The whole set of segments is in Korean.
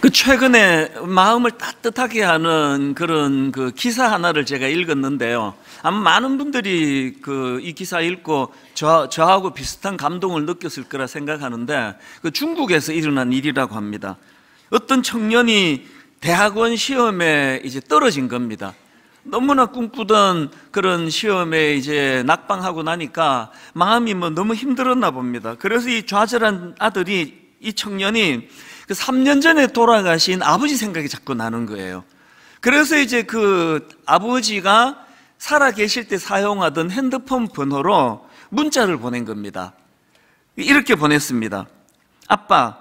그 최근에 마음을 따뜻하게 하는 그런 그 기사 하나를 제가 읽었는데요. 아마 많은 분들이 그 이 기사 읽고 저, 저하고 비슷한 감동을 느꼈을 거라 생각하는데 그 중국에서 일어난 일이라고 합니다. 어떤 청년이 대학원 시험에 이제 떨어진 겁니다. 너무나 꿈꾸던 그런 시험에 이제 낙방하고 나니까 마음이 뭐 너무 힘들었나 봅니다. 그래서 이 좌절한 아들이 이 청년이 그 3년 전에 돌아가신 아버지 생각이 자꾸 나는 거예요. 그래서 이제 그 아버지가 살아 계실 때 사용하던 핸드폰 번호로 문자를 보낸 겁니다. 이렇게 보냈습니다. 아빠,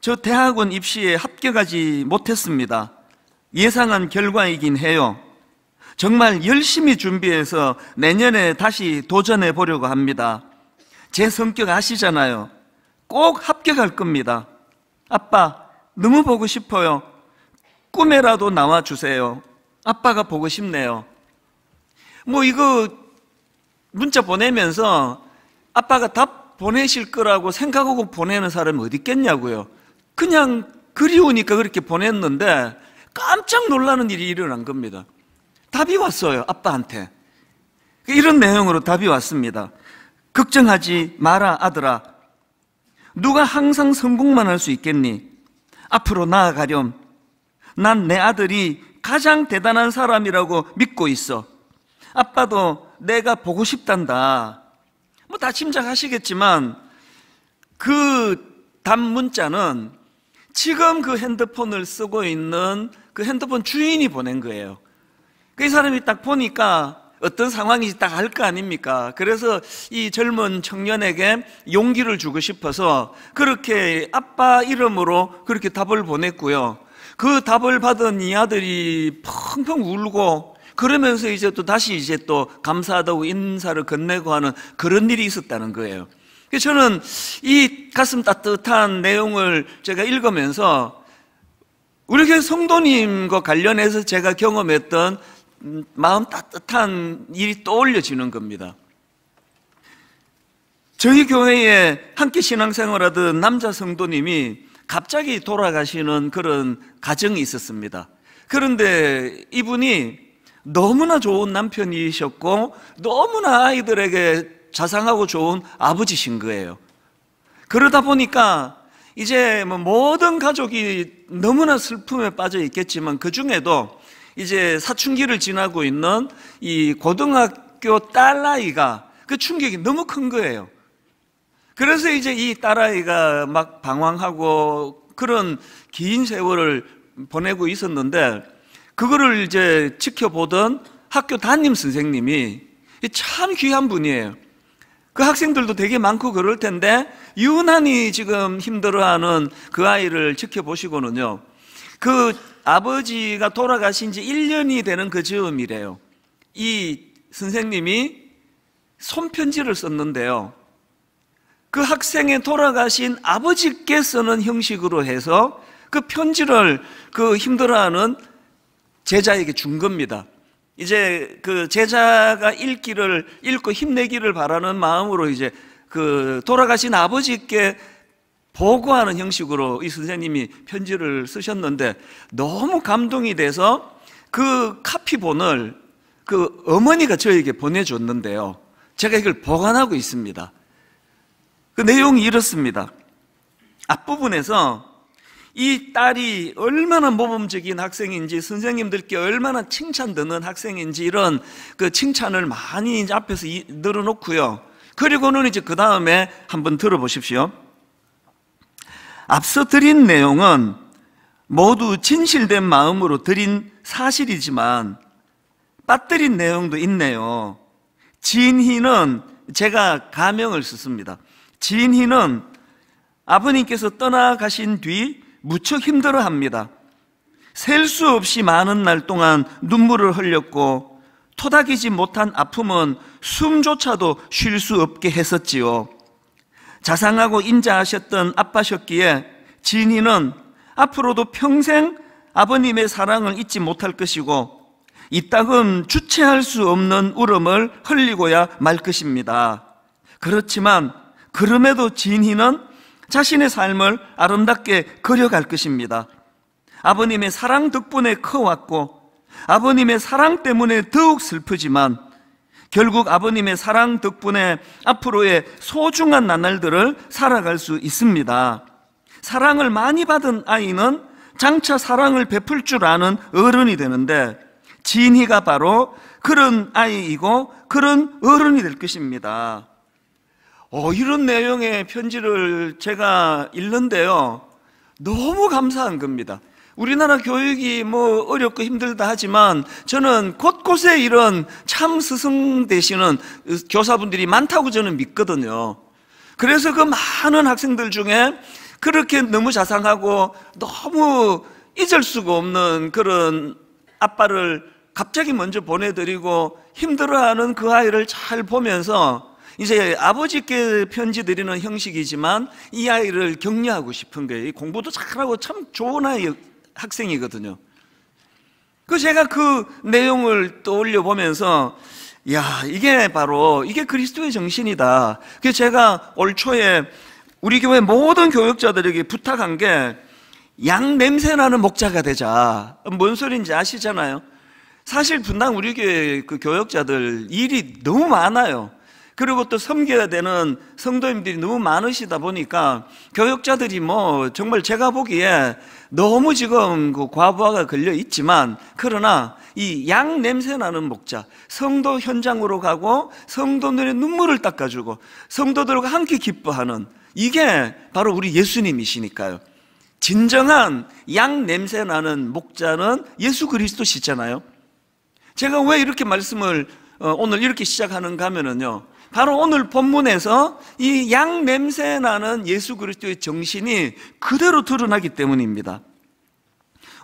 저 대학원 입시에 합격하지 못했습니다. 예상한 결과이긴 해요. 정말 열심히 준비해서 내년에 다시 도전해 보려고 합니다. 제 성격 아시잖아요. 꼭 합격할 겁니다. 아빠, 너무 보고 싶어요. 꿈에라도 나와 주세요. 아빠가 보고 싶네요. 뭐 이거 문자 보내면서 아빠가 답 보내실 거라고 생각하고 보내는 사람이 어디 있겠냐고요. 그냥 그리우니까 그렇게 보냈는데 깜짝 놀라는 일이 일어난 겁니다. 답이 왔어요. 아빠한테. 이런 내용으로 답이 왔습니다. 걱정하지 마라, 아들아. 누가 항상 성공만 할 수 있겠니? 앞으로 나아가렴. 난 내 아들이 가장 대단한 사람이라고 믿고 있어. 아빠도 내가 보고 싶단다. 뭐 다 짐작하시겠지만 그 답문자는 지금 그 핸드폰을 쓰고 있는 그 핸드폰 주인이 보낸 거예요. 그 사람이 딱 보니까 어떤 상황이 딱알 거 아닙니까? 그래서 이 젊은 청년에게 용기를 주고 싶어서 그렇게 아빠 이름으로 그렇게 답을 보냈고요. 그 답을 받은 이 아들이 펑펑 울고 그러면서 이제 또 다시 이제 또 감사하다고 인사를 건네고 하는 그런 일이 있었다는 거예요. 저는 이 가슴 따뜻한 내용을 제가 읽으면서 우리 교 성도님과 관련해서 제가 경험했던 마음 따뜻한 일이 떠올려지는 겁니다. 저희 교회에 함께 신앙생활하던 남자 성도님이 갑자기 돌아가시는 그런 가정이 있었습니다. 그런데 이분이 너무나 좋은 남편이셨고 너무나 아이들에게 자상하고 좋은 아버지신 거예요. 그러다 보니까 이제 뭐 모든 가족이 너무나 슬픔에 빠져 있겠지만 그 중에도 이제 사춘기를 지나고 있는 이 고등학교 딸아이가 그 충격이 너무 큰 거예요. 그래서 이제 이 딸아이가 막 방황하고 그런 긴 세월을 보내고 있었는데 그거를 이제 지켜보던 학교 담임 선생님이 참 귀한 분이에요. 그 학생들도 되게 많고 그럴 텐데 유난히 지금 힘들어하는 그 아이를 지켜보시고는요. 그 아버지가 돌아가신 지 1년이 되는 그 즈음이래요. 이 선생님이 손편지를 썼는데요. 그 학생의 돌아가신 아버지께 쓰는 형식으로 해서 그 편지를 그 힘들어하는 제자에게 준 겁니다. 이제 그 제자가 읽기를, 읽고 힘내기를 바라는 마음으로 이제 그 돌아가신 아버지께 보고하는 형식으로 이 선생님이 편지를 쓰셨는데 너무 감동이 돼서 그 카피본을 그 어머니가 저에게 보내줬는데요. 제가 이걸 보관하고 있습니다. 그 내용이 이렇습니다. 앞부분에서 이 딸이 얼마나 모범적인 학생인지 선생님들께 얼마나 칭찬드는 학생인지 이런 그 칭찬을 많이 이제 앞에서 늘어놓고요. 그리고는 이제 그 다음에 한번 들어보십시오. 앞서 드린 내용은 모두 진실된 마음으로 드린 사실이지만 빠뜨린 내용도 있네요. 진희는 제가 가명을 썼습니다. 진희는 아버님께서 떠나가신 뒤 무척 힘들어 합니다. 셀 수 없이 많은 날 동안 눈물을 흘렸고 토닥이지 못한 아픔은 숨조차도 쉴 수 없게 했었지요. 자상하고 인자하셨던 아빠셨기에 진이는 앞으로도 평생 아버님의 사랑을 잊지 못할 것이고 이따금 주체할 수 없는 울음을 흘리고야 말 것입니다. 그렇지만 그럼에도 진희는 자신의 삶을 아름답게 그려갈 것입니다. 아버님의 사랑 덕분에 커왔고 아버님의 사랑 때문에 더욱 슬프지만 결국 아버님의 사랑 덕분에 앞으로의 소중한 나날들을 살아갈 수 있습니다. 사랑을 많이 받은 아이는 장차 사랑을 베풀 줄 아는 어른이 되는데 진희가 바로 그런 아이이고 그런 어른이 될 것입니다. 어, 이런 내용의 편지를 제가 읽는데요. 너무 감사한 겁니다. 우리나라 교육이 뭐 어렵고 힘들다 하지만 저는 곳곳에 이런 참 스승 되시는 교사분들이 많다고 저는 믿거든요. 그래서 그 많은 학생들 중에 그렇게 너무 자상하고 너무 잊을 수가 없는 그런 아빠를 갑자기 먼저 보내드리고 힘들어하는 그 아이를 잘 보면서 이제 아버지께 편지 드리는 형식이지만 이 아이를 격려하고 싶은 거예요. 공부도 잘하고 참 좋은 아이 였 학생이거든요. 그 제가 그 내용을 떠올려 보면서 야 이게 바로 이게 그리스도의 정신이다. 그 제가 올 초에 우리 교회 모든 교육자들에게 부탁한 게 양 냄새 나는 목자가 되자. 뭔 소리인지 아시잖아요. 사실 분당 우리 교회 그 교역자들 일이 너무 많아요. 그리고 또 섬겨야 되는 성도님들이 너무 많으시다 보니까 교역자들이 뭐 정말 제가 보기에 너무 지금 그 과부하가 걸려 있지만 그러나 이 양 냄새 나는 목자 성도 현장으로 가고 성도들의 눈물을 닦아주고 성도들과 함께 기뻐하는 이게 바로 우리 예수님이시니까요. 진정한 양 냄새 나는 목자는 예수 그리스도시잖아요. 제가 왜 이렇게 말씀을 어, 오늘 이렇게 시작하는가 하면은요. 바로 오늘 본문에서 이 양 냄새 나는 예수 그리스도의 정신이 그대로 드러나기 때문입니다.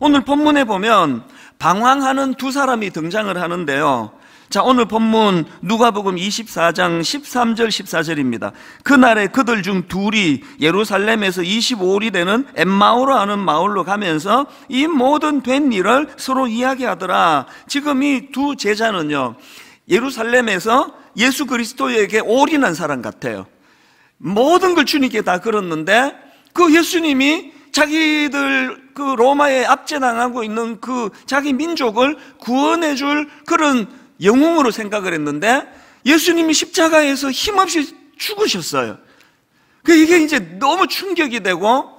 오늘 본문에 보면 방황하는 두 사람이 등장을 하는데요. 자, 오늘 본문 누가복음 24장 13절 14절입니다. 그날에 그들 중 둘이 예루살렘에서 2 5월 되는 엠마오라 하는 마을로 가면서 이 모든 된 일을 서로 이야기하더라. 지금 이 두 제자는요. 예루살렘에서 예수 그리스도에게 올인한 사람 같아요. 모든 걸 주님께 다 걸었는데 그 예수님이 자기들 그 로마에 압제당하고 있는 그 자기 민족을 구원해 줄 그런 영웅으로 생각을 했는데 예수님이 십자가에서 힘없이 죽으셨어요. 그 이게 이제 너무 충격이 되고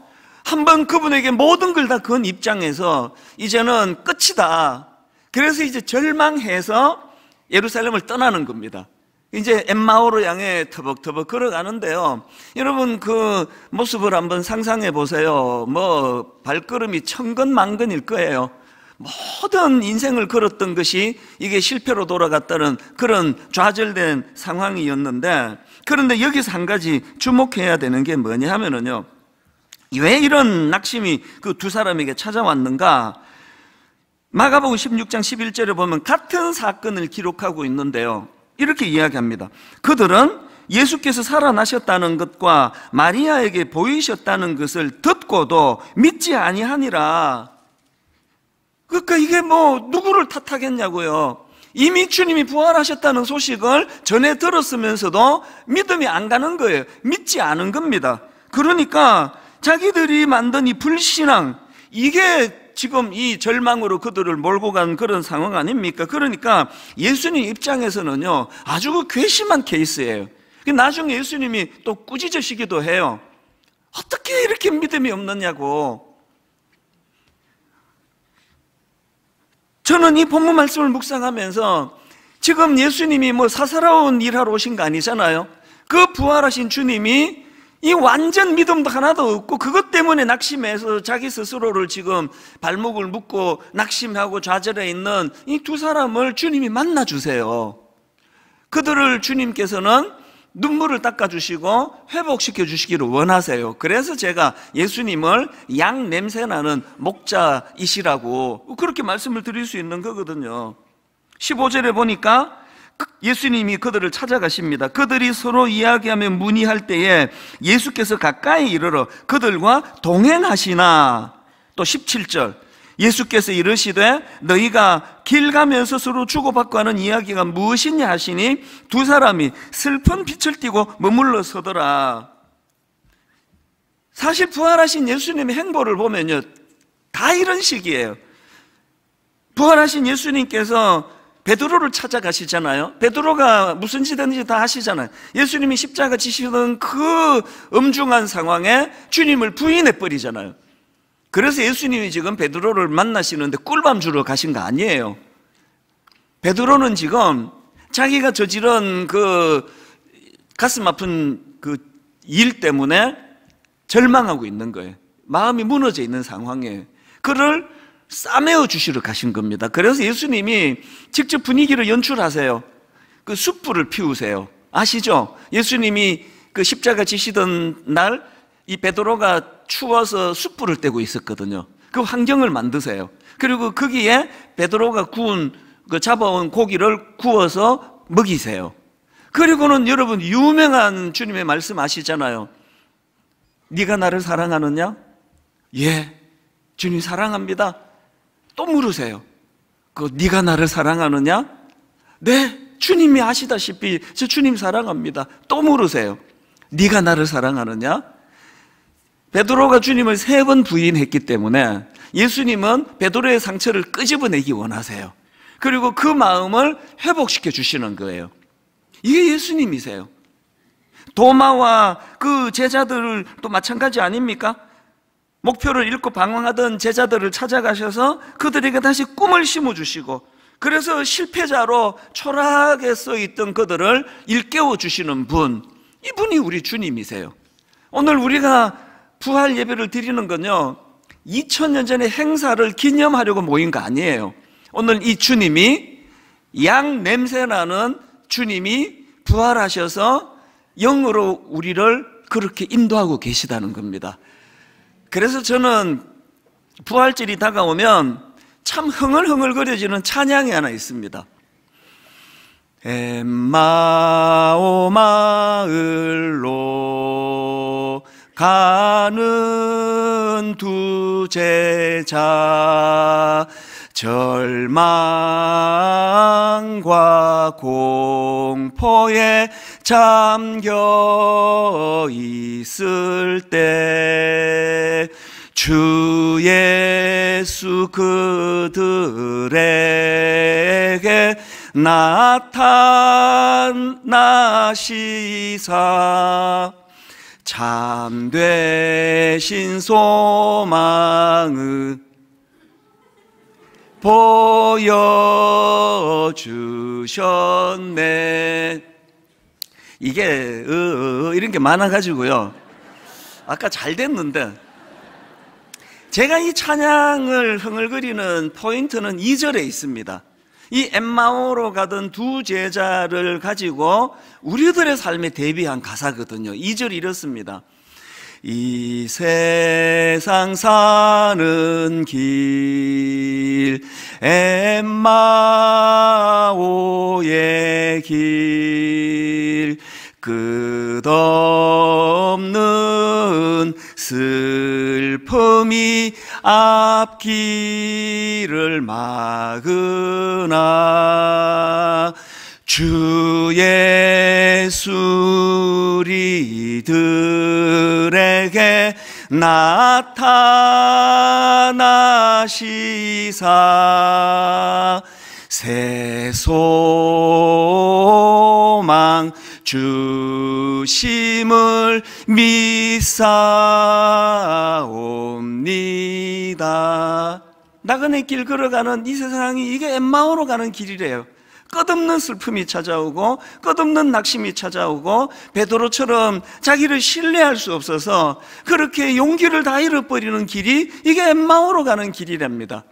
한번 그분에게 모든 걸 다 건 입장에서 이제는 끝이다. 그래서 이제 절망해서 예루살렘을 떠나는 겁니다. 이제 엠마오로 향해 터벅터벅 걸어가는데요. 여러분 그 모습을 한번 상상해 보세요. 뭐 발걸음이 천근만근일 거예요. 모든 인생을 걸었던 것이 이게 실패로 돌아갔다는 그런 좌절된 상황이었는데 그런데 여기서 한 가지 주목해야 되는 게 뭐냐 하면요왜 이런 낙심이 그 두 사람에게 찾아왔는가? 마가복음 16장 11절에 보면 같은 사건을 기록하고 있는데요. 이렇게 이야기합니다. 그들은 예수께서 살아나셨다는 것과 마리아에게 보이셨다는 것을 듣고도 믿지 아니하니라. 그러니까 이게 뭐 누구를 탓하겠냐고요. 이미 주님이 부활하셨다는 소식을 전해 들었으면서도 믿음이 안 가는 거예요. 믿지 않은 겁니다. 그러니까 자기들이 만든 이 불신앙, 이게 지금 이 절망으로 그들을 몰고 간 그런 상황 아닙니까? 그러니까 예수님 입장에서는요, 아주 그 괘씸한 케이스예요. 그 나중에 예수님이 또 꾸짖으시기도 해요. 어떻게 이렇게 믿음이 없느냐고. 저는 이 본문 말씀을 묵상하면서 지금 예수님이 뭐 사사로운 일하러 오신 거 아니잖아요. 그 부활하신 주님이 이 완전 믿음도 하나도 없고 그것 때문에 낙심해서 자기 스스로를 지금 발목을 묶고 낙심하고 좌절해 있는 이 두 사람을 주님이 만나 주세요. 그들을 주님께서는 눈물을 닦아주시고 회복시켜 주시기를 원하세요. 그래서 제가 예수님을 양 냄새 나는 목자이시라고 그렇게 말씀을 드릴 수 있는 거거든요. 15절에 보니까 예수님이 그들을 찾아가십니다. 그들이 서로 이야기하며 문의할 때에 예수께서 가까이 이르러 그들과 동행하시나 또 17절 예수께서 이르시되 너희가 길 가면서 서로 주고받고 하는 이야기가 무엇이냐 하시니 두 사람이 슬픈 빛을 띠고 머물러 서더라. 사실 부활하신 예수님의 행보를 보면요. 다 이런 식이에요. 부활하신 예수님께서 베드로를 찾아가시잖아요. 베드로가 무슨 짓인지다 하시잖아요. 예수님이 십자가 지시던 그 엄중한 상황에 주님을 부인해 버리잖아요. 그래서 예수님이 지금 베드로를 만나시는데 꿀밤 주러 가신 거 아니에요. 베드로는 지금 자기가 저지른 그 가슴 아픈 그 일 때문에 절망하고 있는 거예요. 마음이 무너져 있는 상황이에요. 그를 싸매어 주시러 가신 겁니다. 그래서 예수님이 직접 분위기를 연출하세요. 그 숯불을 피우세요. 아시죠? 예수님이 그 십자가 지시던 날 이 베드로가 추워서 숯불을 떼고 있었거든요. 그 환경을 만드세요. 그리고 거기에 베드로가 구운 그 잡아온 고기를 구워서 먹이세요. 그리고는 여러분 유명한 주님의 말씀 아시잖아요. 네가 나를 사랑하느냐? 예. 주님 사랑합니다. 또 물으세요. 그 네가 나를 사랑하느냐? 네, 주님이 아시다시피 저 주님 사랑합니다. 또 물으세요. 네가 나를 사랑하느냐? 베드로가 주님을 세 번 부인했기 때문에 예수님은 베드로의 상처를 끄집어내기 원하세요. 그리고 그 마음을 회복시켜 주시는 거예요. 이게 예수님이세요. 도마와 그 제자들도 마찬가지 아닙니까? 목표를 잃고 방황하던 제자들을 찾아가셔서 그들에게 다시 꿈을 심어주시고 그래서 실패자로 초라하게 써있던 그들을 일깨워 주시는 분 이분이 우리 주님이세요 오늘 우리가 부활 예배를 드리는 건요 2000년 전의 행사를 기념하려고 모인 거 아니에요 오늘 이 주님이 양 냄새나는 주님이 부활하셔서 영으로 우리를 그렇게 인도하고 계시다는 겁니다 그래서 저는 부활절이 다가오면 참 흥얼흥얼거려지는 찬양이 하나 있습니다. 엠마오 마을로 가는 두 제자 절망과 공포에 잠겨 있을 때 주 예수 그들에게 나타나시사 참되신 소망은 보여주셨네. 이게, 으, 으, 이런 게 많아가지고요. 아까 잘 됐는데. 제가 이 찬양을 흥얼거리는 포인트는 2절에 있습니다. 이 엠마오로 가던 두 제자를 가지고 우리들의 삶에 대비한 가사거든요. 2절이 이렇습니다. 이 세상 사는 길 엠마오의 길 끝없는 슬픔이 앞길을 막으나 주 예수 리들에게 나타나시사 새 소망 주심을 믿사옵니다 나그네 길 걸어가는 이 세상이 이게 엠마오로 가는 길이래요 끝없는 슬픔이 찾아오고 끝없는 낙심이 찾아오고 베드로처럼 자기를 신뢰할 수 없어서 그렇게 용기를 다 잃어버리는 길이 이게 엠마오로 가는 길이랍니다.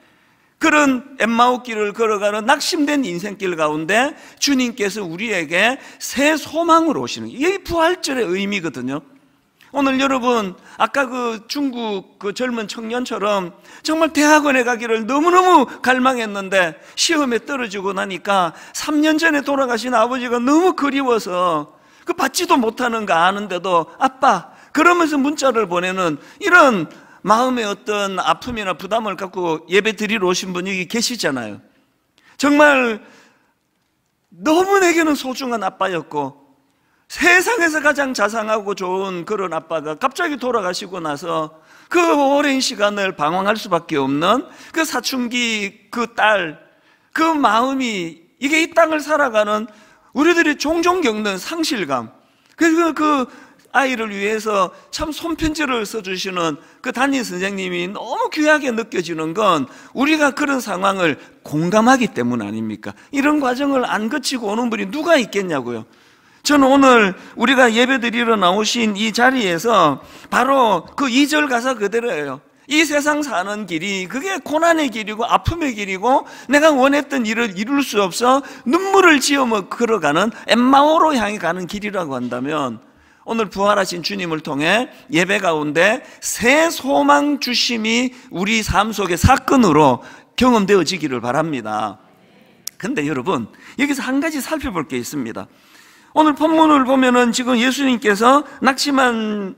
그런 엠마오 길을 걸어가는 낙심된 인생길 가운데 주님께서 우리에게 새 소망을 오시는 이게 부활절의 의미거든요. 오늘 여러분 아까 그 중국 그 젊은 청년처럼 정말 대학원에 가기를 너무너무 갈망했는데 시험에 떨어지고 나니까 3년 전에 돌아가신 아버지가 너무 그리워서 그 받지도 못하는 거 아는데도 아빠 그러면서 문자를 보내는 이런 마음의 어떤 아픔이나 부담을 갖고 예배 드리러 오신 분이 계시잖아요. 정말 너무 내게는 소중한 아빠였고 세상에서 가장 자상하고 좋은 그런 아빠가 갑자기 돌아가시고 나서 그 오랜 시간을 방황할 수밖에 없는 그 사춘기 그 딸, 그 마음이 이게 이 땅을 살아가는 우리들이 종종 겪는 상실감. 그래서 그 아이를 위해서 참 손편지를 써주시는 그 담임 선생님이 너무 귀하게 느껴지는 건 우리가 그런 상황을 공감하기 때문 아닙니까? 이런 과정을 안 거치고 오는 분이 누가 있겠냐고요. 저는 오늘 우리가 예배드리러 나오신 이 자리에서 바로 그 이 절 가사 그대로예요. 이 세상 사는 길이 그게 고난의 길이고 아픔의 길이고 내가 원했던 일을 이룰 수 없어 눈물을 지어먹 걸어가는 엠마오로 향해 가는 길이라고 한다면 오늘 부활하신 주님을 통해 예배 가운데 새 소망 주심이 우리 삶 속의 사건으로 경험되어지기를 바랍니다. 근데 여러분, 여기서 한 가지 살펴볼 게 있습니다. 오늘 본문을 보면은 지금 예수님께서 낙심한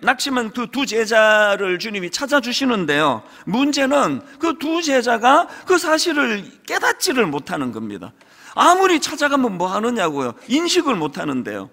낙심한 그 두 제자를 주님이 찾아주시는데요. 문제는 그 두 제자가 그 사실을 깨닫지를 못하는 겁니다. 아무리 찾아가면 뭐 하느냐고요. 인식을 못 하는데요.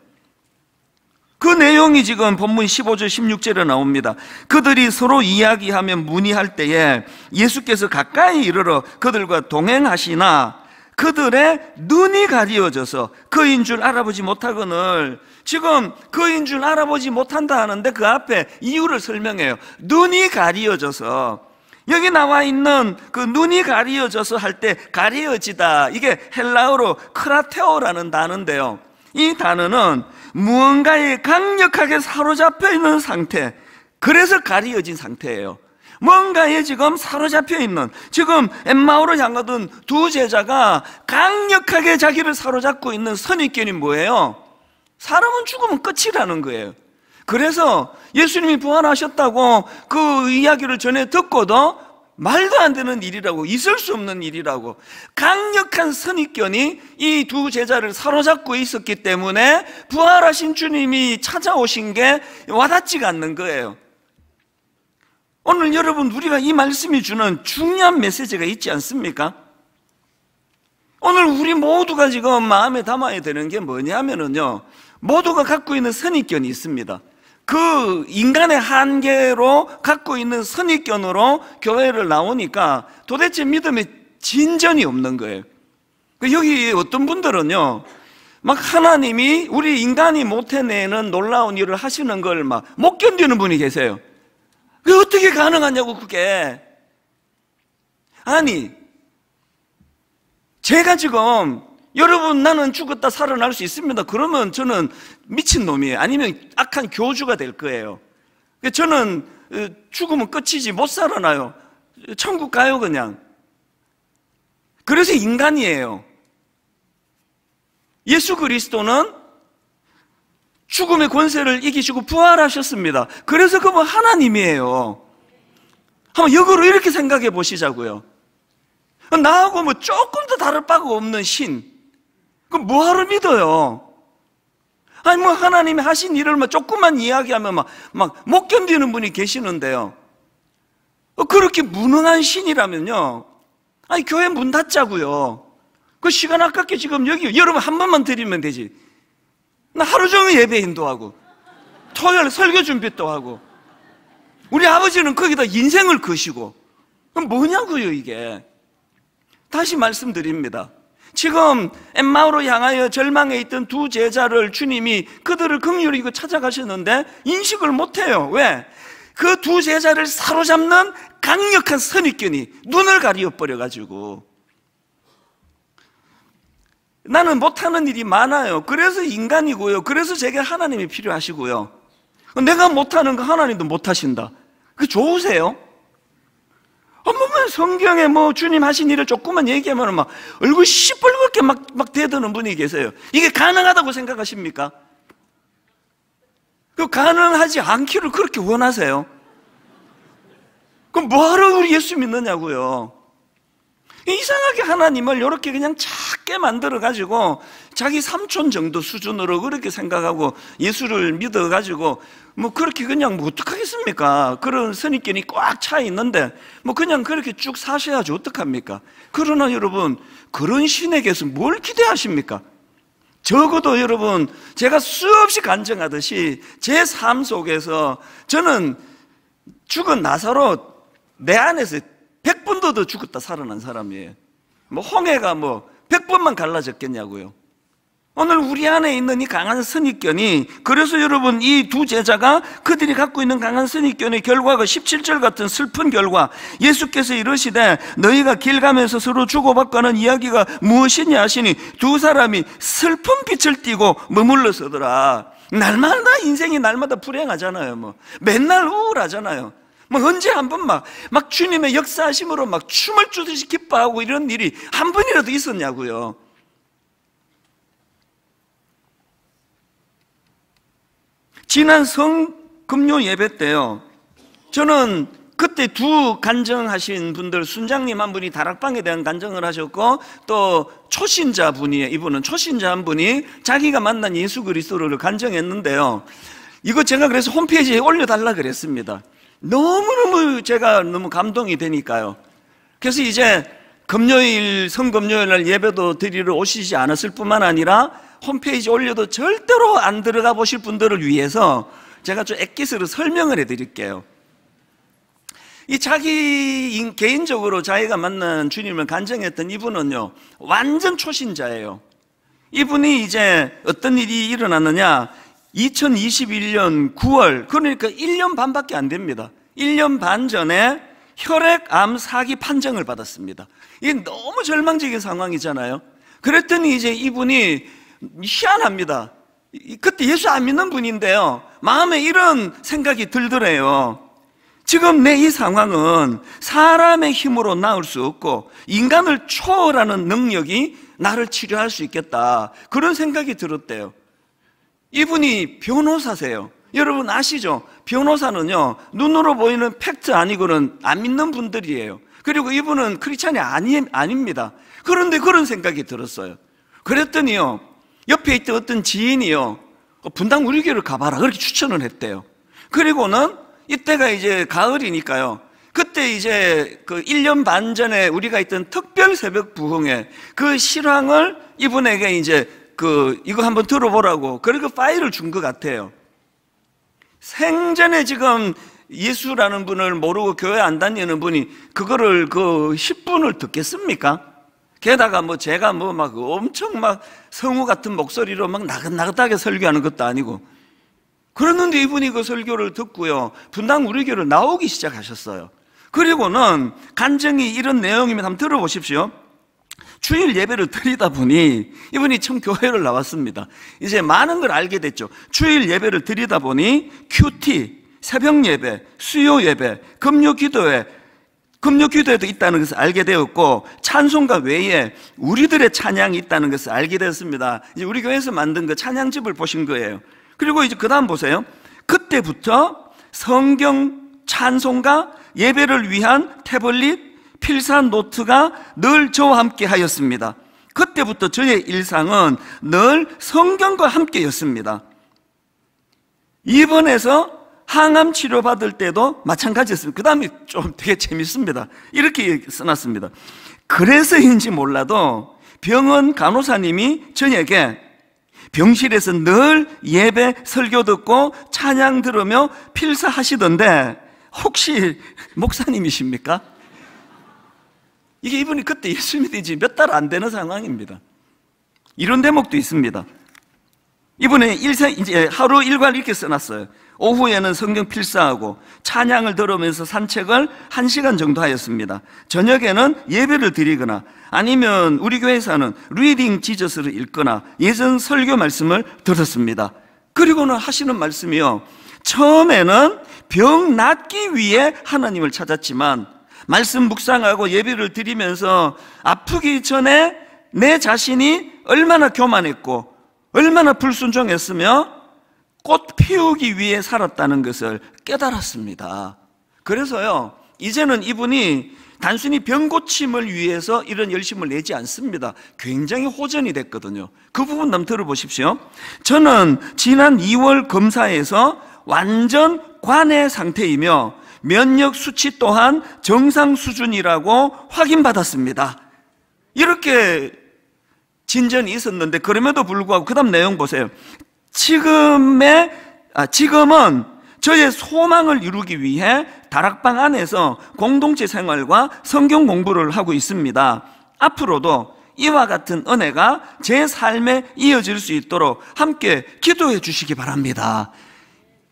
그 내용이 지금 본문 15절 16절에 나옵니다. 그들이 서로 이야기하며 문의할 때에 예수께서 가까이 이르러 그들과 동행하시나 그들의 눈이 가리워져서 그인 줄 알아보지 못하거늘 지금 그인 줄 알아보지 못한다 하는데 그 앞에 이유를 설명해요. 눈이 가리워져서 여기 나와 있는 그 눈이 가리워져서 할 때 가리워지다 이게 헬라어로 크라테오라는 단어인데요. 이 단어는 무언가에 강력하게 사로잡혀 있는 상태 그래서 가리워진 상태예요. 뭔가에 지금 사로잡혀 있는 지금 엠마오를 향하던 두 제자가 강력하게 자기를 사로잡고 있는 선입견이 뭐예요? 사람은 죽으면 끝이라는 거예요. 그래서 예수님이 부활하셨다고 그 이야기를 전에 듣고도 말도 안 되는 일이라고 있을 수 없는 일이라고 강력한 선입견이 이 두 제자를 사로잡고 있었기 때문에 부활하신 주님이 찾아오신 게 와닿지가 않는 거예요. 오늘 여러분 우리가 이 말씀이 주는 중요한 메시지가 있지 않습니까? 오늘 우리 모두가 지금 마음에 담아야 되는 게뭐냐면요 모두가 갖고 있는 선입견이 있습니다. 그 인간의 한계로 갖고 있는 선입견으로 교회를 나오니까 도대체 믿음의 진전이 없는 거예요. 그 여기 어떤 분들은요. 막 하나님이 우리 인간이 못해내는 놀라운 일을 하시는 걸 막 못 견디는 분이 계세요. 그 어떻게 가능하냐고 그게. 아니 제가 지금 여러분 나는 죽었다 살아날 수 있습니다. 그러면 저는 미친놈이에요. 아니면 악한 교주가 될 거예요. 그 저는 어, 죽으면 끝이지 못 살아나요. 천국 가요 그냥. 그래서 인간이에요. 예수 그리스도는 죽음의 권세를 이기시고 부활하셨습니다. 그래서 그분 하나님이에요. 한번 역으로 이렇게 생각해 보시자고요. 나하고 뭐 조금도 다를 바가 없는 신. 그 뭐하러 믿어요? 아니 뭐 하나님이 하신 일을 막 조금만 이야기하면 막 막 못 견디는 분이 계시는데요. 어, 그렇게 무능한 신이라면요. 아니 교회 문 닫자고요. 그 시간 아깝게 지금 여기 여러분 한 번만 드리면 되지. 나 하루 종일 예배 인도하고 토요일 설교 준비 또 하고 우리 아버지는 거기다 인생을 거시고 그럼 뭐냐고요 이게 다시 말씀드립니다 지금 엠마오로 향하여 절망에 있던 두 제자를 주님이 그들을 긍휼히 이고 찾아가셨는데 인식을 못해요 왜? 그 두 제자를 사로잡는 강력한 선입견이 눈을 가리어 버려가지고 나는 못하는 일이 많아요. 그래서 인간이고요. 그래서 제게 하나님이 필요하시고요. 내가 못하는 거 하나님도 못하신다. 그 좋으세요? 어머면 성경에 뭐 주님 하신 일을 조금만 얘기하면 막 얼굴 시뻘겋게 막, 막 대드는 분이 계세요. 이게 가능하다고 생각하십니까? 그 가능하지 않기를 그렇게 원하세요. 그럼 뭐하러 우리 예수 믿느냐고요. 이상하게 하나님을 이렇게 그냥 작게 만들어가지고 자기 삼촌 정도 수준으로 그렇게 생각하고 예수를 믿어가지고 뭐 그렇게 그냥 뭐 어떡하겠습니까? 그런 선입견이 꽉 차 있는데 뭐 그냥 그렇게 쭉 사셔야지 어떡합니까? 그러나 여러분 그런 신에게서 뭘 기대하십니까? 적어도 여러분 제가 수없이 간증하듯이 제 삶 속에서 저는 죽은 나사로 내 안에서 100번도 더 죽었다 살아난 사람이에요. 뭐 홍해가 뭐 100번만 갈라졌겠냐고요. 오늘 우리 안에 있는 이 강한 선입견이 그래서 여러분 이 두 제자가 그들이 갖고 있는 강한 선입견의 결과가 17절 같은 슬픈 결과 예수께서 이러시되 너희가 길 가면서 서로 주고받고는 이야기가 무엇이냐 하시니 두 사람이 슬픈 빛을 띠고 머물러서더라 날마다 인생이 날마다 불행하잖아요 뭐 맨날 우울하잖아요 뭐 언제 한 번 막, 막 주님의 역사하심으로 막 춤을 추듯이 기뻐하고 이런 일이 한 번이라도 있었냐고요. 지난 성 금요 예배 때요. 저는 그때 두 간증하신 분들 순장님 한 분이 다락방에 대한 간증을 하셨고 또 초신자 분이 이분은 초신자 한 분이 자기가 만난 예수 그리스도를 간증했는데요. 이거 제가 그래서 홈페이지에 올려달라 그랬습니다. 너무너무 제가 너무 감동이 되니까요. 그래서 이제 금요일, 성금요일 날 예배도 드리러 오시지 않았을 뿐만 아니라 홈페이지 올려도 절대로 안 들어가 보실 분들을 위해서 제가 좀 액기스로 설명을 해 드릴게요. 이 자기 개인적으로 자기가 만난 주님을 간증했던 이분은요, 완전 초신자예요. 이분이 이제 어떤 일이 일어났느냐, 2021년 9월, 그러니까 1년 반밖에 안 됩니다. 1년 반 전에 혈액암 사기 판정을 받았습니다. 이게 너무 절망적인 상황이잖아요. 그랬더니 이제 이분이 희한합니다. 그때 예수 안 믿는 분인데요. 마음에 이런 생각이 들더래요. 지금 내 이 상황은 사람의 힘으로 나올수 없고 인간을 초월하는 능력이 나를 치료할 수 있겠다. 그런 생각이 들었대요. 이분이 변호사세요. 여러분 아시죠? 변호사는요, 눈으로 보이는 팩트 아니고는 안 믿는 분들이에요. 그리고 이분은 크리찬이 아니, 아닙니다. 그런데 그런 생각이 들었어요. 그랬더니요, 옆에 있던 어떤 지인이요, 그 분당 우리 교를 가봐라. 그렇게 추천을 했대요. 그리고는 이때가 이제 가을이니까요. 그때 이제 그 1년 반 전에 우리가 있던 특별 새벽 부흥회 그 실황을 이분에게 이제 그 이거 한번 들어보라고 그리고 그 파일을 준 것 같아요. 생전에 지금 예수라는 분을 모르고 교회 안 다니는 분이 그거를 그 10분을 듣겠습니까? 게다가 뭐 제가 뭐 막 엄청 막 성우 같은 목소리로 막 나긋나긋하게 설교하는 것도 아니고 그랬는데 이분이 그 설교를 듣고요 분당 우리 교를 나오기 시작하셨어요 그리고는 간증이 이런 내용이면 한번 들어보십시오 주일 예배를 드리다 보니 이분이 참 교회를 나왔습니다. 이제 많은 걸 알게 됐죠. 주일 예배를 드리다 보니 큐티, 새벽 예배, 수요 예배, 금요 기도회, 금요 기도에도 있다는 것을 알게 되었고 찬송가 외에 우리들의 찬양이 있다는 것을 알게 되었습니다. 이제 우리 교회에서 만든 그 찬양집을 보신 거예요. 그리고 이제 그다음 보세요. 그때부터 성경 찬송가 예배를 위한 태블릿 필사 노트가 늘 저와 함께 하였습니다. 그때부터 저의 일상은 늘 성경과 함께였습니다. 입원해서 항암 치료 받을 때도 마찬가지였습니다. 그 다음에 좀 되게 재밌습니다. 이렇게 써놨습니다. 그래서인지 몰라도 병원 간호사님이 저녁에 병실에서 늘 예배 설교 듣고 찬양 들으며 필사하시던데 혹시 목사님이십니까? 이게 이분이 그때 예수 님이되지몇 달 안 되는 상황입니다. 이런 대목도 있습니다. 이분의 일생, 이제 하루 일과를 이렇게 써놨어요. 오후에는 성경 필사하고 찬양을 들으면서 산책을 한시간 정도 하였습니다. 저녁에는 예배를 드리거나 아니면 우리 교회에서는 리딩 지저스를 읽거나 예전 설교 말씀을 들었습니다. 그리고는 하시는 말씀이요. 처음에는 병 낫기 위해 하나님을 찾았지만 말씀 묵상하고 예배를 드리면서 아프기 전에 내 자신이 얼마나 교만했고 얼마나 불순종했으며 꽃 피우기 위해 살았다는 것을 깨달았습니다. 그래서요, 이제는 이분이 단순히 병 고침을 위해서 이런 열심을 내지 않습니다. 굉장히 호전이 됐거든요. 그 부분 남 들어보십시오. 저는 지난 2월 검사에서 완전 관의 상태이며 면역 수치 또한 정상 수준이라고 확인받았습니다. 이렇게 진전이 있었는데 그럼에도 불구하고 그다음 내용 보세요. 지금의 아, 지금은 저의 소망을 이루기 위해 다락방 안에서 공동체 생활과 성경 공부를 하고 있습니다. 앞으로도 이와 같은 은혜가 제 삶에 이어질 수 있도록 함께 기도해 주시기 바랍니다.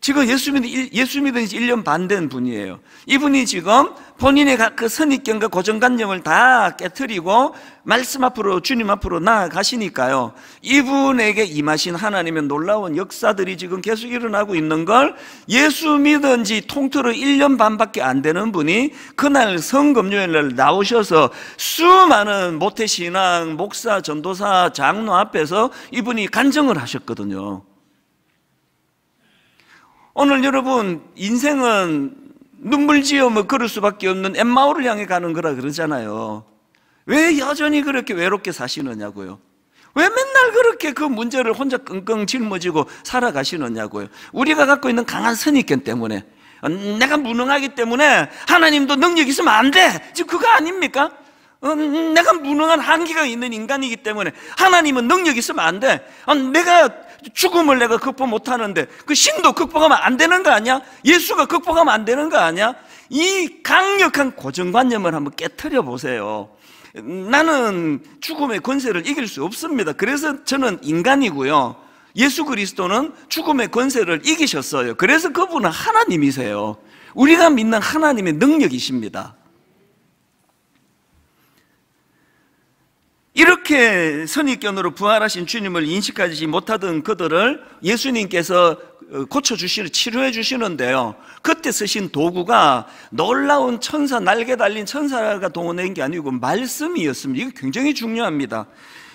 지금 예수 믿은, 예수 믿은 지 1년 반 된 분이에요. 이분이 지금 본인의 그 선입견과 고정관념을 다 깨뜨리고 말씀 앞으로, 주님 앞으로 나아가시니까요. 이분에게 임하신 하나님의 놀라운 역사들이 지금 계속 일어나고 있는 걸 예수 믿은 지 통틀어 1년 반밖에 안 되는 분이 그날 성금요일날 나오셔서 수많은 모태신앙, 목사, 전도사, 장로 앞에서 이분이 간증을 하셨거든요. 오늘 여러분 인생은 눈물지어 뭐 그럴 수밖에 없는 엠마오를 향해 가는 거라 그러잖아요. 왜 여전히 그렇게 외롭게 사시느냐고요. 왜 맨날 그렇게 그 문제를 혼자 끙끙 짊어지고 살아가시느냐고요. 우리가 갖고 있는 강한 선입견 때문에 음, 내가 무능하기 때문에 하나님도 능력이 있으면 안 돼. 지금 그거 아닙니까? 음, 음, 내가 무능한 한계가 있는 인간이기 때문에 하나님은 능력이 있으면 안 돼. 내가 죽음을 내가 극복 못하는데 그 신도 극복하면 안 되는 거 아니야? 예수가 극복하면 안 되는 거 아니야? 이 강력한 고정관념을 한번 깨뜨려 보세요. 나는 죽음의 권세를 이길 수 없습니다. 그래서 저는 인간이고요. 예수 그리스도는 죽음의 권세를 이기셨어요. 그래서 그분은 하나님이세요. 우리가 믿는 하나님의 능력이십니다. 이렇게 선입견으로 부활하신 주님을 인식하지 못하던 그들을 예수님께서 어, 고쳐주시는, 치료해 주시는데요. 그때 쓰신 도구가 놀라운 천사, 날개 달린 천사가 동원된 게 아니고 말씀이었습니다. 이거 굉장히 중요합니다.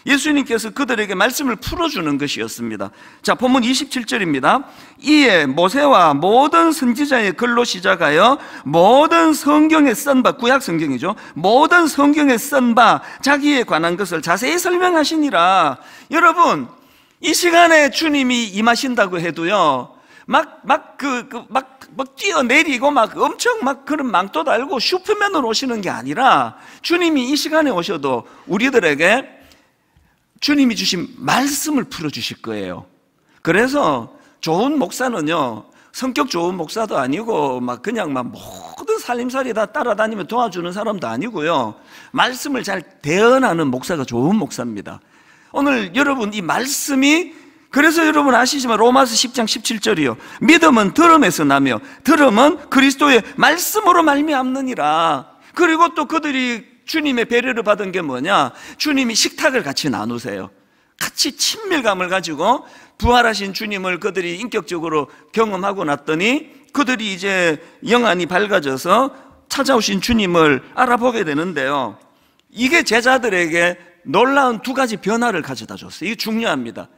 예수님께서 그들에게 말씀을 풀어주는 것이었습니다. 자, 본문 27절입니다. 이에 모세와 모든 선지자의 글로 시작하여 모든 성경에 쓴 바, 구약 성경이죠. 모든 성경에 쓴바 자기에 관한 것을 자세히 설명하시니라. 여러분, 이 시간에 주님이 임하신다고 해도요. 막, 막, 그, 그, 막, 막 뛰어내리고 막 엄청 막 그런 망토 달고 슈퍼맨으로 오시는 게 아니라 주님이 이 시간에 오셔도 우리들에게 주님이 주신 말씀을 풀어주실 거예요. 그래서 좋은 목사는요, 성격 좋은 목사도 아니고, 막 그냥 막 모든 살림살이 다 따라다니며 도와주는 사람도 아니고요. 말씀을 잘 대언하는 목사가 좋은 목사입니다. 오늘 여러분 이 말씀이 그래서 여러분 아시지만 로마서 10장 17절이요. 믿음은 들음에서 나며 들음은 그리스도의 말씀으로 말미암느니라. 그리고 또 그들이 주님의 배려를 받은 게 뭐냐? 주님이 식탁을 같이 나누세요. 같이 친밀감을 가지고 부활하신 주님을 그들이 인격적으로 경험하고 났더니 그들이 이제 영안이 밝아져서 찾아오신 주님을 알아보게 되는데요. 이게 제자들에게 놀라운 두 가지 변화를 가져다 줬어요. 이게 중요합니다.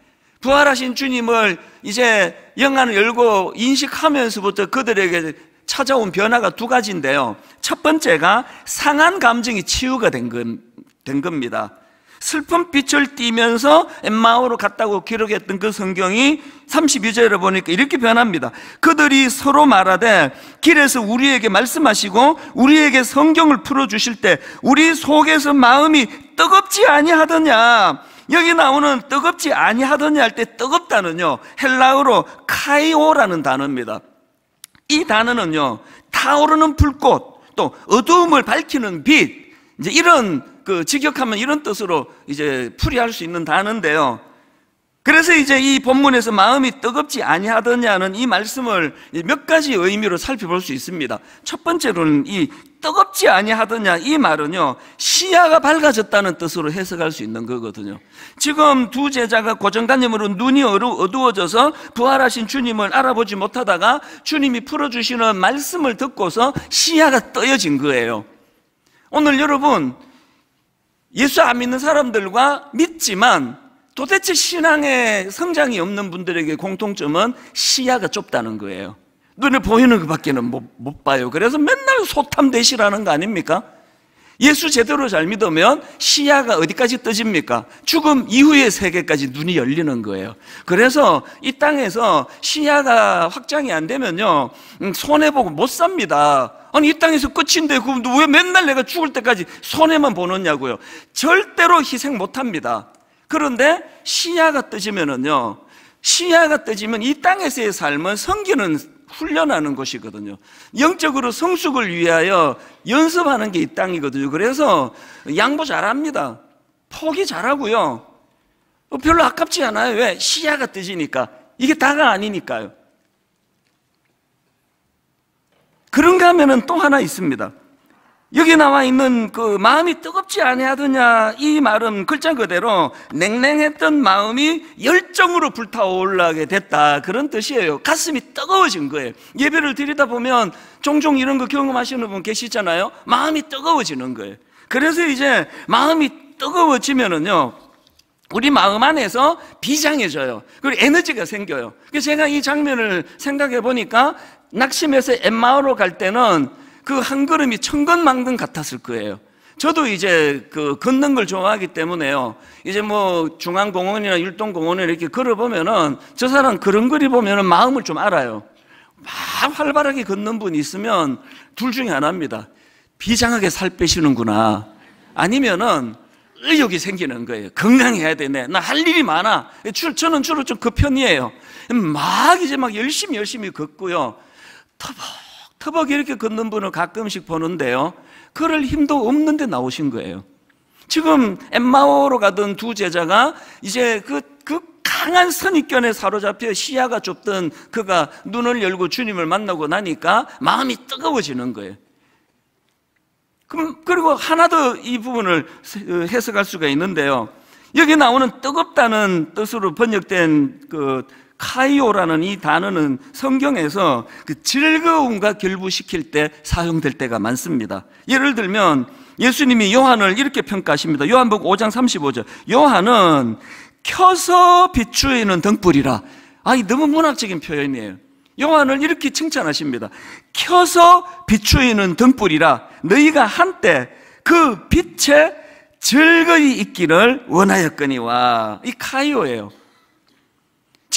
부활하신 주님을 이제 영안을 열고 인식하면서부터 그들에게 찾아온 변화가 두 가지인데요. 첫 번째가 상한 감정이 치유가 된, 건, 된 겁니다. 슬픈 빛을 띠면서 엠마오로 갔다고 기록했던 그 성경이 32절을 보니까 이렇게 변합니다. 그들이 서로 말하되 길에서 우리에게 말씀하시고 우리에게 성경을 풀어 주실 때 우리 속에서 마음이 뜨겁지 아니하더냐. 여기 나오는 뜨겁지 아니하더냐 할 때 뜨겁다는요. 헬라어로 카이오라는 단어입니다. 이 단어는요, 타오르는 불꽃, 또 어두움을 밝히는 빛, 이제 이런 그 직역하면 이런 뜻으로 이제 풀이할 수 있는 단어인데요. 그래서 이제 이 본문에서 마음이 뜨겁지 아니하더냐는 이 말씀을 몇 가지 의미로 살펴볼 수 있습니다. 첫 번째로는 이 뜨겁지 아니하더냐 이 말은요 시야가 밝아졌다는 뜻으로 해석할 수 있는 거거든요 지금 두 제자가 고정관념으로 눈이 어두워져서 부활하신 주님을 알아보지 못하다가 주님이 풀어주시는 말씀을 듣고서 시야가 떠여진 거예요 오늘 여러분 예수 안 믿는 사람들과 믿지만 도대체 신앙의 성장이 없는 분들에게 공통점은 시야가 좁다는 거예요 눈에 보이는 것밖에는 못, 못 봐요. 그래서 맨날 소탐대시라는 거 아닙니까? 예수 제대로 잘 믿으면 시야가 어디까지 떠집니까? 죽음 이후의 세계까지 눈이 열리는 거예요. 그래서 이 땅에서 시야가 확장이 안 되면요, 음, 손해보고 못 삽니다. 아니, 이 땅에서 끝인데, 그럼 왜 맨날 내가 죽을 때까지 손해만 보느냐고요. 절대로 희생 못 합니다. 그런데 시야가 떠지면은요, 시야가 떠지면 이 땅에서의 삶은 성기는 훈련하는 곳이거든요. 영적으로 성숙을 위하여 연습하는 게 이 땅이거든요. 그래서 양보 잘합니다. 포기 잘하고요. 뭐 별로 아깝지 않아요. 왜? 시야가 뜨지니까. 이게 다가 아니니까요. 그런가 하면은 또 하나 있습니다. 여기 나와 있는 그 마음이 뜨겁지 아니하더냐 이 말은 글자 그대로 냉랭했던 마음이 열정으로 불타올라게 됐다 그런 뜻이에요 가슴이 뜨거워진 거예요 예배를 드리다 보면 종종 이런 거 경험하시는 분 계시잖아요 마음이 뜨거워지는 거예요 그래서 이제 마음이 뜨거워지면은요 우리 마음 안에서 비장해져요 그리고 에너지가 생겨요 제가 이 장면을 생각해 보니까 낙심해서 엠마오로 갈 때는 그한 걸음이 천 건 만 건 같았을 거예요. 저도 이제 그 걷는 걸 좋아하기 때문에요. 이제 뭐 중앙공원이나 율동공원에 이렇게 걸어보면은 저 사람 그런 걸이 보면은 마음을 좀 알아요. 막 활발하게 걷는 분 있으면 둘 중에 하나입니다. 비장하게 살 빼시는구나. 아니면은 의욕이 생기는 거예요. 건강해야 되네. 나 할 일이 많아. 저는 주로 좀 그 편이에요. 막 이제 막 열심히 열심히 걷고요. 터벅 터벅 이렇게 걷는 분을 가끔씩 보는데요. 그럴 힘도 없는데 나오신 거예요. 지금 엠마오로 가던 두 제자가 이제 그, 그 강한 선입견에 사로잡혀 시야가 좁던 그가 눈을 열고 주님을 만나고 나니까 마음이 뜨거워지는 거예요. 그럼, 그리고 하나 더 이 부분을 어, 해석할 수가 있는데요. 여기 나오는 뜨겁다는 뜻으로 번역된 그 카이오라는 이 단어는 성경에서 그 즐거움과 결부시킬 때 사용될 때가 많습니다. 예를 들면 예수님이 요한을 이렇게 평가하십니다. 요한복 5장 35절. 요한은 켜서 비추이는 등불이라. 아이 너무 문학적인 표현이에요. 요한을 이렇게 칭찬하십니다. 켜서 비추이는 등불이라 너희가 한때 그 빛에 즐거이 있기를 원하였거니와 이 카이오예요.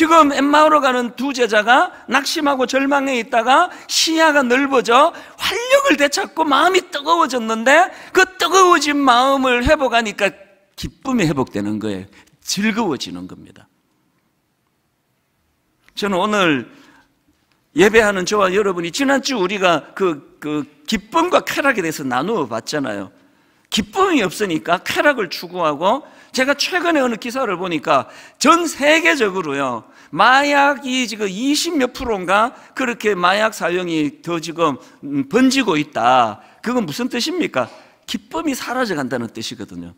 지금 엠마오로 가는 두 제자가 낙심하고 절망에 있다가 시야가 넓어져 활력을 되찾고 마음이 뜨거워졌는데 그 뜨거워진 마음을 회복하니까 기쁨이 회복되는 거예요. 즐거워지는 겁니다. 저는 오늘 예배하는 저와 여러분이 지난주 우리가 그, 그 기쁨과 쾌락에 대해서 나누어 봤잖아요. 기쁨이 없으니까 쾌락을 추구하고 제가 최근에 어느 기사를 보니까 전 세계적으로요 마약이 지금 20 몇 프로인가 그렇게 마약 사용이 더 지금 음, 번지고 있다 그건 무슨 뜻입니까? 기쁨이 사라져간다는 뜻이거든요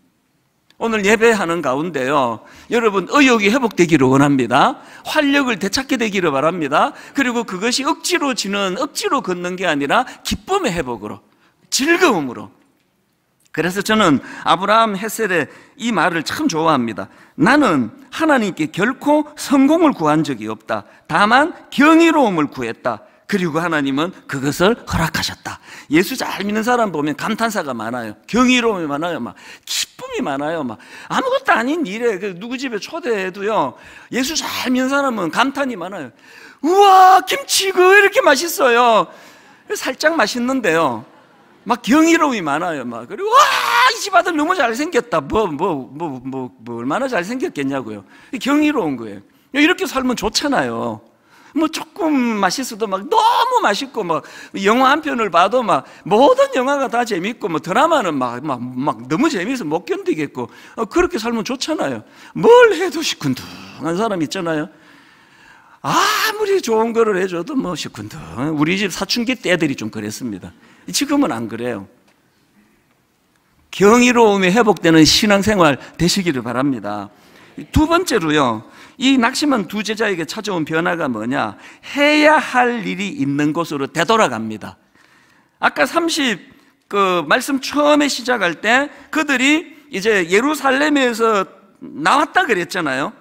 오늘 예배하는 가운데요 여러분 의욕이 회복되기를 원합니다 활력을 되찾게 되기를 바랍니다 그리고 그것이 억지로 지는 억지로 걷는 게 아니라 기쁨의 회복으로 즐거움으로 그래서 저는 아브라함 헤셀의 이 말을 참 좋아합니다. 나는 하나님께 결코 성공을 구한 적이 없다. 다만 경이로움을 구했다. 그리고 하나님은 그것을 허락하셨다. 예수 잘 믿는 사람 보면 감탄사가 많아요. 경이로움이 많아요. 막 기쁨이 많아요. 막 아무것도 아닌 일에 그 누구 집에 초대해도요. 예수 잘 믿는 사람은 감탄이 많아요. 우와, 김치 그 이렇게 맛있어요. 살짝 맛있는데요. 막 경이로움이 많아요. 막 그리고 와 이 집 아들 너무 잘생겼다. 뭐뭐뭐뭐 뭐, 뭐, 뭐, 뭐, 얼마나 잘생겼겠냐고요. 경이로운 거예요. 이렇게 살면 좋잖아요. 뭐 조금 맛있어도 막 너무 맛있고 막 영화 한 편을 봐도 막 모든 영화가 다 재밌고 뭐 드라마는 막 막 막 너무 재미있어못 견디겠고 어, 그렇게 살면 좋잖아요. 뭘 해도 시큰둥한 사람 있잖아요. 아무리 좋은 거를 해줘도 뭐 시큰둥. 우리 집 사춘기 때들이 좀 그랬습니다. 지금은 안 그래요. 경이로움이 회복되는 신앙생활 되시기를 바랍니다. 두 번째로요. 이 낙심은 두 제자에게 찾아온 변화가 뭐냐? 해야 할 일이 있는 곳으로 되돌아갑니다. 아까 30, 그, 말씀 처음에 시작할 때 그들이 이제 예루살렘에서 나왔다 그랬잖아요.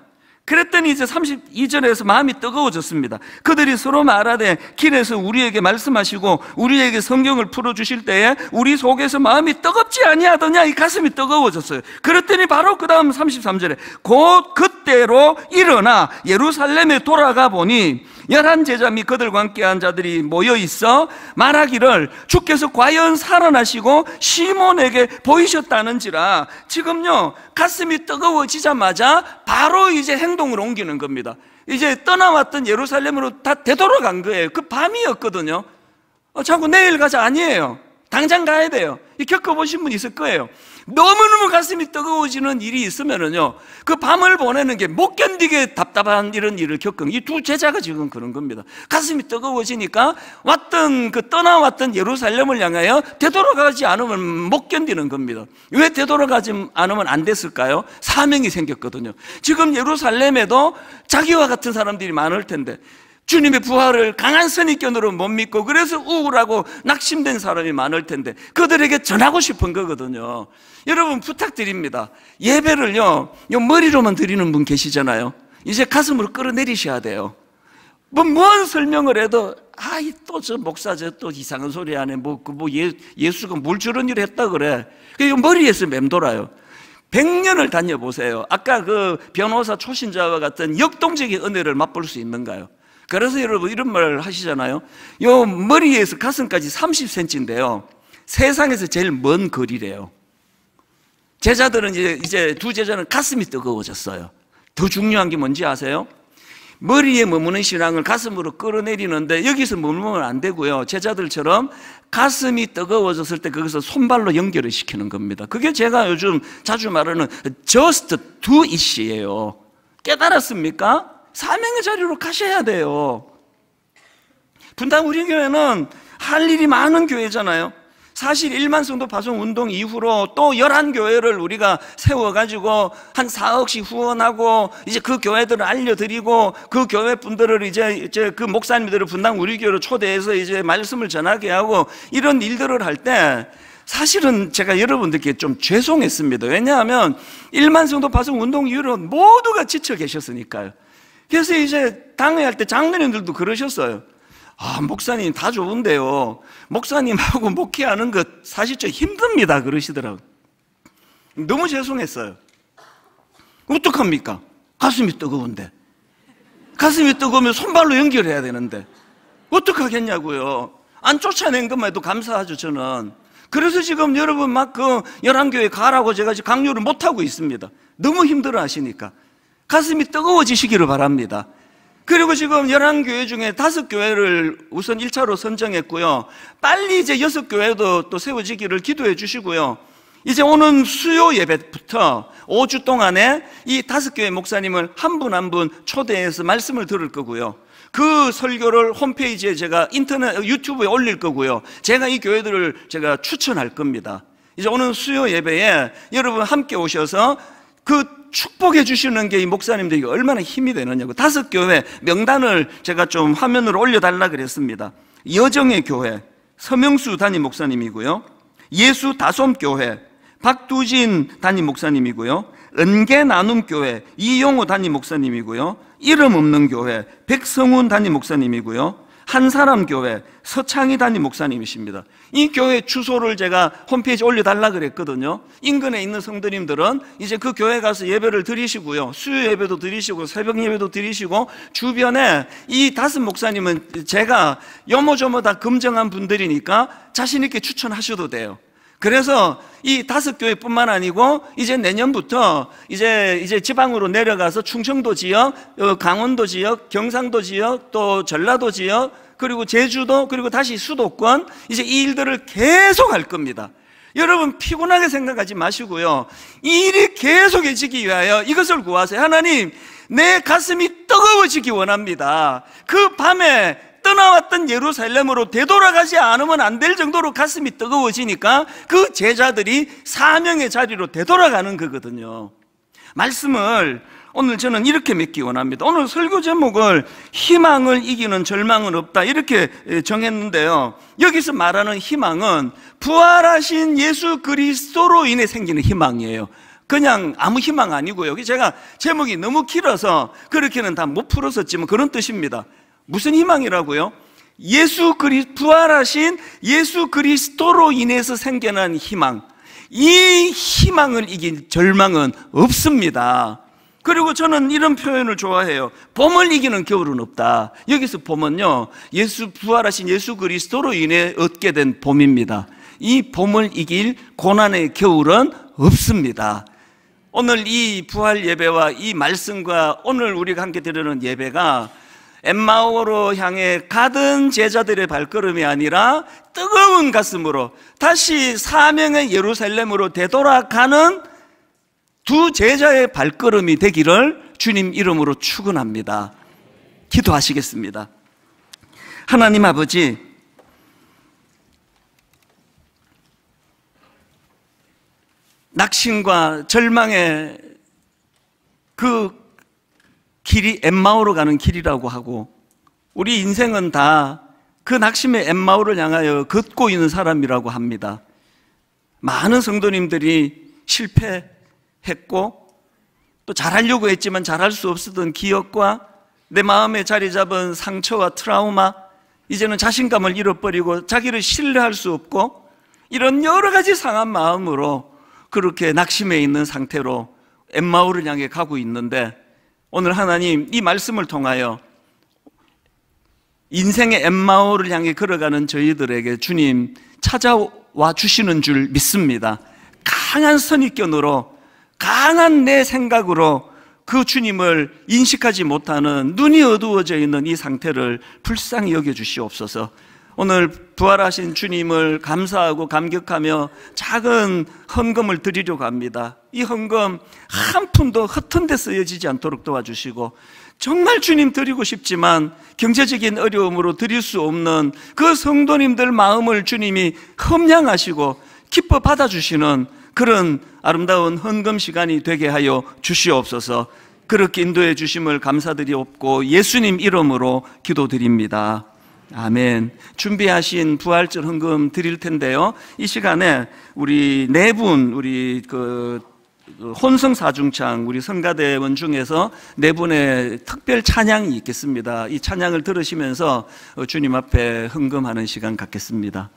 그랬더니 이제 32절에서 마음이 뜨거워졌습니다. 그들이 서로 말하되 길에서 우리에게 말씀하시고 우리에게 성경을 풀어 주실 때에 우리 속에서 마음이 뜨겁지 아니하더냐 이 가슴이 뜨거워졌어요. 그랬더니 바로 그다음 33절에 곧 그때로 일어나 예루살렘에 돌아가 보니 열한 제자 및 그들과 함께한 자들이 모여 있어 말하기를 주께서 과연 살아나시고 시몬에게 보이셨다는지라 지금요 가슴이 뜨거워지자마자 바로 이제 행동을 옮기는 겁니다. 이제 떠나왔던 예루살렘으로 다 되돌아간 거예요. 그 밤이었거든요. 어, 자꾸 내일 가자 아니에요. 당장 가야 돼요. 이 겪어보신 분 있을 거예요. 너무너무 가슴이 뜨거워지는 일이 있으면은요, 그 밤을 보내는 게 못 견디게 답답한 이런 일을 겪은 이 두 제자가 지금 그런 겁니다. 가슴이 뜨거워지니까 왔던 그 떠나왔던 예루살렘을 향하여 되돌아가지 않으면 못 견디는 겁니다. 왜 되돌아가지 않으면 안 됐을까요? 사명이 생겼거든요. 지금 예루살렘에도 자기와 같은 사람들이 많을 텐데 주님의 부활을 강한 선입견으로 못 믿고 그래서 우울하고 낙심된 사람이 많을 텐데 그들에게 전하고 싶은 거거든요. 여러분 부탁드립니다. 예배를요, 요 머리로만 드리는 분 계시잖아요. 이제 가슴으로 끌어내리셔야 돼요. 뭐, 뭔 설명을 해도, 아이, 또 저 목사 저 또 이상한 소리 하네. 뭐, 그 뭐, 예, 예수가 물 주는 일을 했다 그래. 그러니 머리에서 맴돌아요. 100년을 다녀보세요. 아까 그 변호사 초신자와 같은 역동적인 은혜를 맛볼 수 있는가요? 그래서 여러분 이런 말을 하시잖아요. 요 머리에서 가슴까지 30cm인데요. 세상에서 제일 먼 거리래요. 제자들은 이제, 이제 두 제자는 가슴이 뜨거워졌어요. 더 중요한 게 뭔지 아세요? 머리에 머무는 신앙을 가슴으로 끌어내리는데 여기서 머물면 안 되고요. 제자들처럼 가슴이 뜨거워졌을 때 거기서 손발로 연결을 시키는 겁니다. 그게 제가 요즘 자주 말하는 just do it이에요. 깨달았습니까? 사명의 자리로 가셔야 돼요. 분당 우리 교회는 할 일이 많은 교회잖아요. 사실 일만성도 파송 운동 이후로 또 열한 교회를 우리가 세워가지고 한 4억씩 후원하고 이제 그 교회들을 알려드리고 그 교회 분들을 이제, 이제 그 목사님들을 분당 우리 교회로 초대해서 이제 말씀을 전하게 하고 이런 일들을 할 때 사실은 제가 여러분들께 좀 죄송했습니다. 왜냐하면 일만성도 파송 운동 이후로 모두가 지쳐 계셨으니까요. 그래서 이제 당회할 때 장로님들도 그러셨어요. 아, 목사님 다 좋은데요. 목사님하고 목회하는 것 사실 저 힘듭니다. 그러시더라고요. 너무 죄송했어요. 어떡합니까? 가슴이 뜨거운데. 가슴이 뜨거우면 손발로 연결해야 되는데. 어떡하겠냐고요. 안 쫓아낸 것만 해도 감사하죠, 저는. 그래서 지금 여러분 막 그 열한교회 가라고 제가 지금 강요를 못하고 있습니다. 너무 힘들어 하시니까. 가슴이 뜨거워지시기를 바랍니다. 그리고 지금 11교회 중에 5교회를 우선 1차로 선정했고요. 빨리 이제 6교회도 또 세워지기를 기도해 주시고요. 이제 오는 수요 예배부터 5주 동안에 이 다섯 교회 목사님을 한 분 한 분 초대해서 말씀을 들을 거고요. 그 설교를 홈페이지에 제가 인터넷 유튜브에 올릴 거고요. 제가 이 교회들을 제가 추천할 겁니다. 이제 오는 수요 예배에 여러분 함께 오셔서 그 축복해 주시는 게 이 목사님들에게 얼마나 힘이 되느냐고 다섯 교회 명단을 제가 좀 화면으로 올려달라 그랬습니다 여정의 교회 서명수 담임 목사님이고요 예수 다솜 교회 박두진 담임 목사님이고요 은계 나눔 교회 이용호 담임 목사님이고요 이름 없는 교회 백성훈 담임 목사님이고요 한사람 교회 서창희 단임 목사님이십니다. 이 교회 주소를 제가 홈페이지 올려달라 그랬거든요. 인근에 있는 성도님들은 이제 그 교회 가서 예배를 드리시고요. 수요 예배도 드리시고 새벽 예배도 드리시고 주변에 이 다섯 목사님은 제가 여모저모 다 검증한 분들이니까 자신 있게 추천하셔도 돼요. 그래서 이 다섯 교회뿐만 아니고 이제 내년부터 이제 이제 지방으로 내려가서 충청도 지역, 어, 강원도 지역, 경상도 지역, 또 전라도 지역, 그리고 제주도, 그리고 다시 수도권 이제 이 일들을 계속 할 겁니다. 여러분 피곤하게 생각하지 마시고요. 이 일이 계속해지기 위하여 이것을 구하세요. 하나님, 내 가슴이 뜨거워지기 원합니다. 그 밤에 떠나왔던 예루살렘으로 되돌아가지 않으면 안 될 정도로 가슴이 뜨거워지니까 그 제자들이 사명의 자리로 되돌아가는 거거든요. 말씀을 오늘 저는 이렇게 맺기 원합니다. 오늘 설교 제목을 희망을 이기는 절망은 없다 이렇게 정했는데요. 여기서 말하는 희망은 부활하신 예수 그리스도로 인해 생기는 희망이에요. 그냥 아무 희망 아니고요. 제가 제목이 너무 길어서 그렇게는 다 못 풀었었지만 그런 뜻입니다. 무슨 희망이라고요? 예수 그리 부활하신 예수 그리스도로 인해서 생겨난 희망. 이 희망을 이긴 절망은 없습니다. 그리고 저는 이런 표현을 좋아해요. 봄을 이기는 겨울은 없다. 여기서 봄은요, 예수 부활하신 예수 그리스도로 인해 얻게 된 봄입니다. 이 봄을 이길 고난의 겨울은 없습니다. 오늘 이 부활 예배와 이 말씀과 오늘 우리가 함께 드리는 예배가 엠마오로 향해 가던 제자들의 발걸음이 아니라 뜨거운 가슴으로 다시 사명의 예루살렘으로 되돌아가는 두 제자의 발걸음이 되기를 주님 이름으로 축원합니다. 기도하시겠습니다. 하나님 아버지 낙심과 절망의 그 길이 엠마오로 가는 길이라고 하고 우리 인생은 다 그 낙심의 엠마오를 향하여 걷고 있는 사람이라고 합니다. 많은 성도님들이 실패했고 또 잘하려고 했지만 잘할 수 없었던 기억과 내 마음에 자리 잡은 상처와 트라우마 이제는 자신감을 잃어버리고 자기를 신뢰할 수 없고 이런 여러 가지 상한 마음으로 그렇게 낙심해 있는 상태로 엠마오를 향해 가고 있는데 오늘 하나님 이 말씀을 통하여 인생의 엠마오를 향해 걸어가는 저희들에게 주님 찾아와 주시는 줄 믿습니다. 강한 선입견으로 강한 내 생각으로 그 주님을 인식하지 못하는 눈이 어두워져 있는 이 상태를 불쌍히 여겨 주시옵소서. 오늘 부활하신 주님을 감사하고 감격하며 작은 헌금을 드리려고 합니다. 이 헌금 한 푼도 헛튼 데 쓰여지지 않도록 도와주시고 정말 주님 드리고 싶지만 경제적인 어려움으로 드릴 수 없는 그 성도님들 마음을 주님이 험량하시고 기뻐 받아주시는 그런 아름다운 헌금 시간이 되게 하여 주시옵소서 그렇게 인도해 주심을 감사드리옵고 예수님 이름으로 기도드립니다. 아멘. 준비하신 부활절 헌금 드릴 텐데요. 이 시간에 우리 네 분, 우리 그, 그 혼성 사중창 우리 성가대원 중에서 네 분의 특별 찬양이 있겠습니다. 이 찬양을 들으시면서 주님 앞에 헌금하는 시간 갖겠습니다.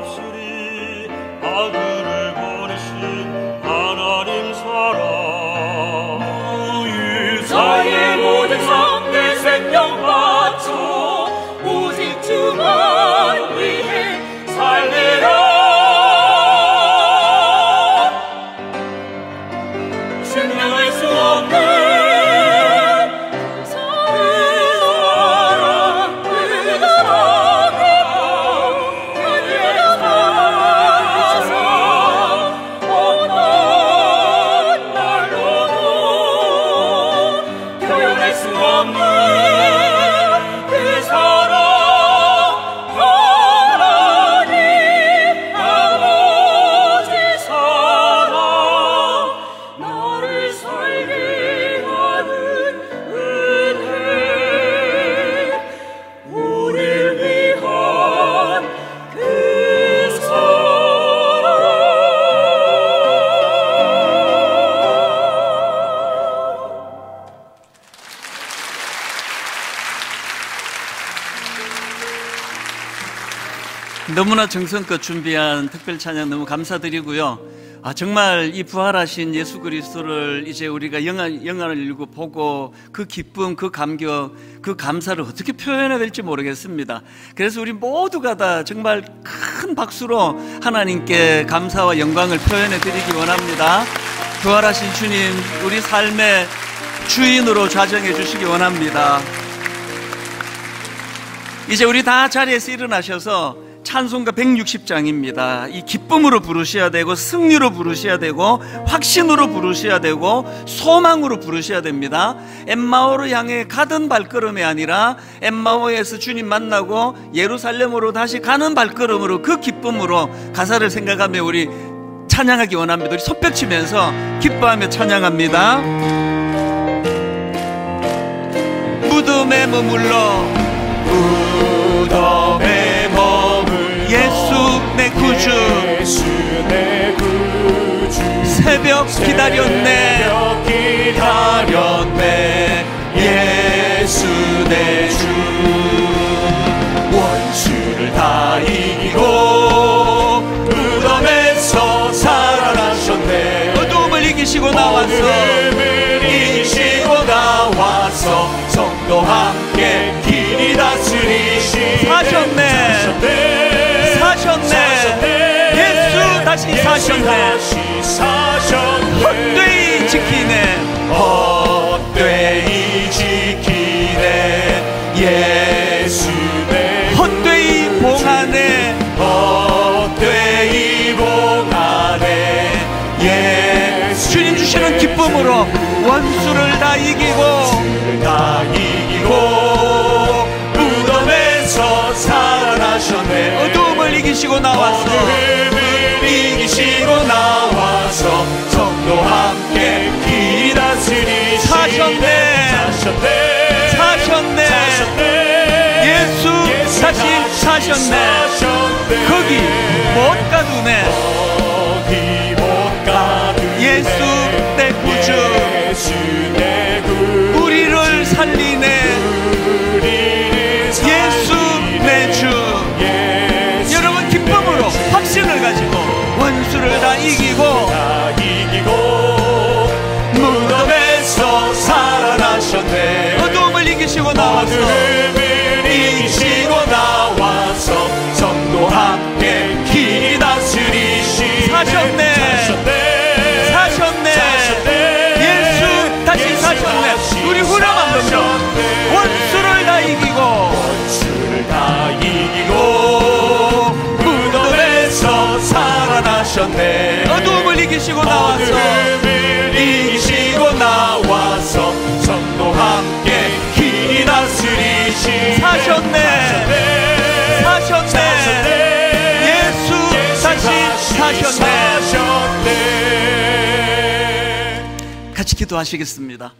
I'm absurd, 정성껏 준비한 특별 찬양 너무 감사드리고요. 아, 정말 이 부활하신 예수 그리스도를 이제 우리가 영화, 영화를 읽고 보고 그 기쁨, 그 감격, 그 감사를 어떻게 표현해야 될지 모르겠습니다. 그래서 우리 모두가 다 정말 큰 박수로 하나님께 감사와 영광을 표현해 드리기 원합니다. 부활하신 주님, 우리 삶의 주인으로 좌정해 주시기 원합니다. 이제 우리 다 자리에서 일어나셔서 찬송가 160장입니다. 이 기쁨으로 부르셔야 되고 승리로 부르셔야 되고 확신으로 부르셔야 되고 소망으로 부르셔야 됩니다. 엠마오를 향해 가던 발걸음이 아니라 엠마오에서 주님 만나고 예루살렘으로 다시 가는 발걸음으로 그 기쁨으로 가사를 생각하며 우리 찬양하기 원합니다. 우리 손뼉 치면서 기뻐하며 찬양합니다. 무덤에 머물러 무덤에 내 구주 새벽 기다렸네 기다렸네 예수 내 주. 사셨네 헛되이 지키네 헛되이 지키네 예수의 헛되이 봉하네 헛되이 봉하네 예 주님 주시는 기쁨으로 원수를 다 이기고 다 이기고 무덤에서 살아나셨네 어두움을 이기시고 나왔어 사셨네 사셨네, 예수, 다시, 사셨네, 거기 못 가두네 거기 못 아, 가두네 예수 내 구주 예수 내 구주 우리를 살리네 예수 내주 여러분 기쁨으로 확신을 가지고 원수를 다 이기고 사셨네. 같이 기도하시겠습니다.